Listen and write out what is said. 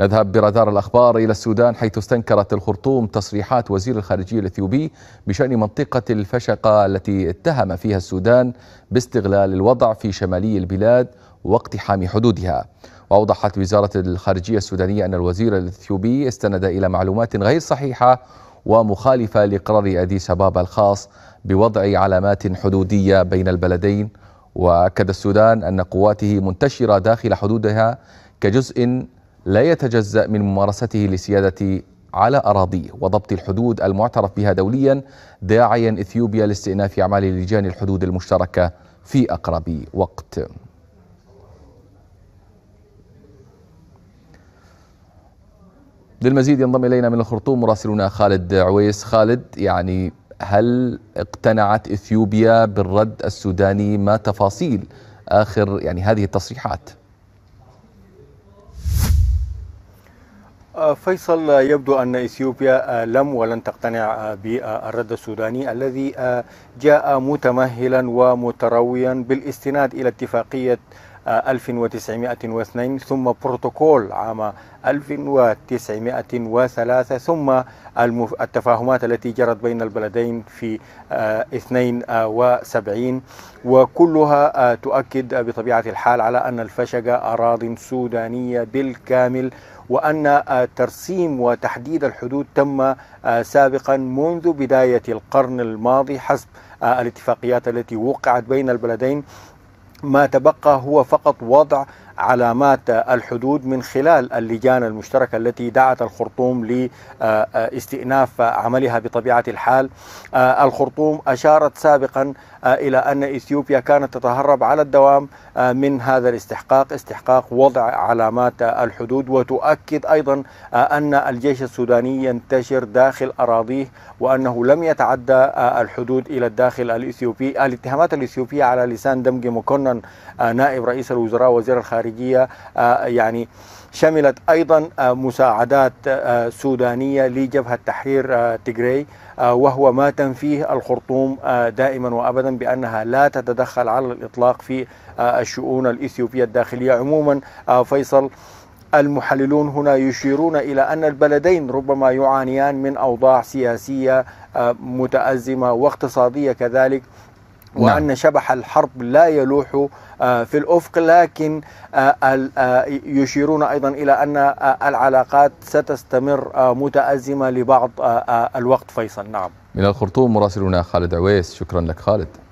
نذهب برادار الأخبار إلى السودان حيث استنكرت الخرطوم تصريحات وزير الخارجية الإثيوبي بشأن منطقة الفشقة التي اتهم فيها السودان باستغلال الوضع في شمالي البلاد واقتحام حدودها وأوضحت وزارة الخارجية السودانية أن الوزير الإثيوبي استند إلى معلومات غير صحيحة ومخالفة لقرار أديس أبابا الخاص بوضع علامات حدودية بين البلدين وأكد السودان أن قواته منتشرة داخل حدودها كجزء لا يتجزأ من ممارسته لسيادة على أراضيه وضبط الحدود المعترف بها دوليا داعيا إثيوبيا لاستئناف أعمال لجان الحدود المشتركة في أقرب وقت للمزيد ينضم إلينا من الخرطوم مراسلنا خالد عويس خالد يعني هل اقتنعت إثيوبيا بالرد السوداني ما تفاصيل آخر يعني هذه التصريحات؟ فيصل يبدو أن إثيوبيا آه، لم ولن تقتنع آه، بالرد السوداني الذي آه، جاء متمهلا ومترويا بالاستناد إلى اتفاقية 1902 ثم بروتوكول عام 1903 ثم التفاهمات التي جرت بين البلدين في 72 آه، آه، وكلها آه، تؤكد بطبيعة الحال على أن الفشقة أراضي سودانية بالكامل وأن ترسيم وتحديد الحدود تم سابقا منذ بداية القرن الماضي حسب الاتفاقيات التي وقعت بين البلدين ما تبقى هو فقط وضع علامات الحدود من خلال اللجان المشتركة التي دعت الخرطوم لاستئناف عملها بطبيعة الحال آه، الخرطوم أشارت سابقا آه، إلى أن إثيوبيا كانت تتهرب على الدوام آه، من هذا الاستحقاق استحقاق وضع علامات الحدود وتؤكد أيضا أن الجيش السوداني ينتشر داخل أراضيه وأنه لم يتعدى الحدود إلى الداخل الإثيوبي الاتهامات الإثيوبية على لسان دمج مكنن نائب رئيس الوزراء وزير الخارجية الخارجية آه، يعني شملت أيضا آه، مساعدات آه، سودانية لجبهة تحرير تجري وهو ما تنفيه الخرطوم دائما وأبدا بأنها لا تتدخل على الإطلاق في الشؤون الإثيوبية الداخلية عموما فيصل المحللون هنا يشيرون الى ان البلدين ربما يعانيان من اوضاع سياسيه متازمه واقتصاديه كذلك نعم. وأن نعم. شبح الحرب لا يلوح آه، في الأفق لكن آه، آه، يشيرون أيضا إلى أن العلاقات ستستمر متأزمة لبعض الوقت فيصل نعم من الخرطوم مراسلنا خالد عويس شكرا لك خالد